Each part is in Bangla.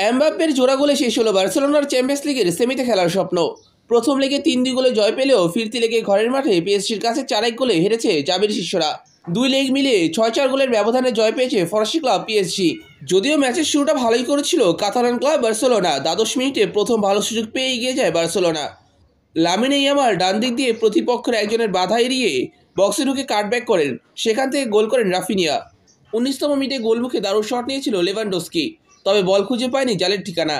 অ্যাম্বাপের জোড়া গোলে শেষ হলো বার্সেলোনার চ্যাম্পিয়ন্স লিগের সেমিতে খেলার স্বপ্ন প্রথম লেগে তিন দুই গোলে জয় পেলেও ফিরতি লেগে ঘরের মাঠে পিএসসির কাছে চার এক গোলে হেরেছে জাবির শিষ্যরা দুই লেগ মিলিয়ে ছয় চার গোলের ব্যবধানে জয় পেয়েছে ফরাসি ক্লাব পিএসসি যদিও ম্যাচের শুরুটা ভালোই করেছিল কাতারান ক্লাব বার্সেলোনা দ্বাদশ মিনিটে প্রথম ভালো সুযোগ পেয়ে এগিয়ে যায় বার্সেলোনা লামিনে ইয়ামার ডান দিক দিয়ে প্রতিপক্ষের একজনের বাধা এড়িয়ে বক্সে ঢুকে কাটব্যাক করেন সেখান থেকে গোল করেন রাফিনিয়া উনিশতম মিনিটে গোলমুখে দারুণ শট নিয়েছিল লেভানডোস্কি তবে বল খুঁজে পায়নি জালের ঠিকানা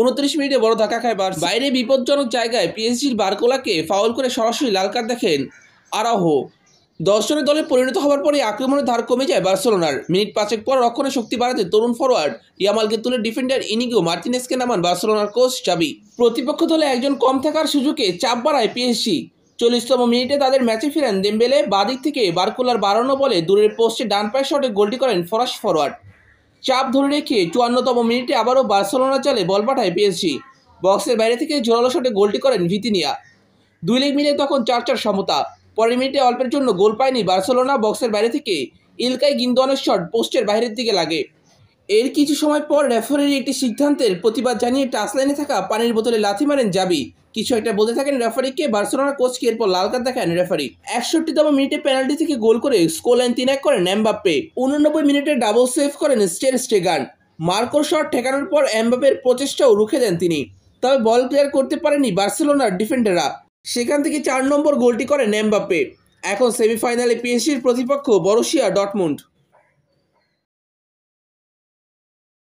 উনত্রিশ মিনিটে বড় ধাক্কা খায় বার বাইরে বিপজ্জনক জায়গায় পিএসজির বারকোলাকে ফাউল করে সরাসরি লাল কার্ড দেখেন আরাহো দর্শনের দলে পরিণত হওয়ার পরে আক্রমণের ধার কমে যায় বার্সেলোনার মিনিট পাঁচেক পর রক্ষণে শক্তি বাড়াতে তরুণ ফরোয়ার্ড ইয়ামালকে তুলে ডিফেন্ডার ইনিগো মার্টিনেসকে নামান বার্সেলোনার কোচ চাবি প্রতিপক্ষ দলে একজন কম থাকার সুযোগে চাপ বাড়ায় পিএসজি চল্লিশতম মিনিটে তাদের ম্যাচে ফেরেন দেমবেলে দিক থেকে বারকুলার বাড়ানো বলে দূরের পোস্টে ডান পায়ে শটে গোলটি করেন ফরাস ফরোয়ার্ড চাপ ধরে রেখে চুয়ান্নতম মিনিটে আবারও বার্সেলোনা চালে বল পাঠায় পিএসজি বক্সের বাইরে থেকে জোরালো শটে গোলটি করেন ভিতিনিয়া দুই লেগ মিলে তখন চার চার সমতা পরের মিনিটে অল্পের জন্য গোল পায়নি বার্সেলোনা বক্সের বাইরে থেকে ইলকাই গিন্দনের শট পোস্টের বাইরের দিকে লাগে এর কিছু সময় পর রেফারির একটি সিদ্ধান্তের প্রতিবাদ জানিয়ে টাচলাইনে থাকা পানির বোতলে লাথি মারেন জাবি কিছু একটা বলতে থাকেন রেফারিকে বার্সেলোনা কোচকে এরপর লাল কার্ড দেখেন রেফারি তম মিনিটে পেনাল্টি থেকে গোল করে লাইন তিন এক করেন এমবাপ্পে উননব্বই মিনিটে ডাবল সেভ করেন স্টের স্টেগান মার্কো শট ঠেকানোর পর এমবাপের প্রচেষ্টাও রুখে দেন তিনি তবে বল ক্লিয়ার করতে পারেনি বার্সেলোনার ডিফেন্ডাররা সেখান থেকে চার নম্বর গোলটি করেন এমবাপ্পে এখন সেমিফাইনালে পিএসির প্রতিপক্ষ বরসিয়া ডটমুন্ড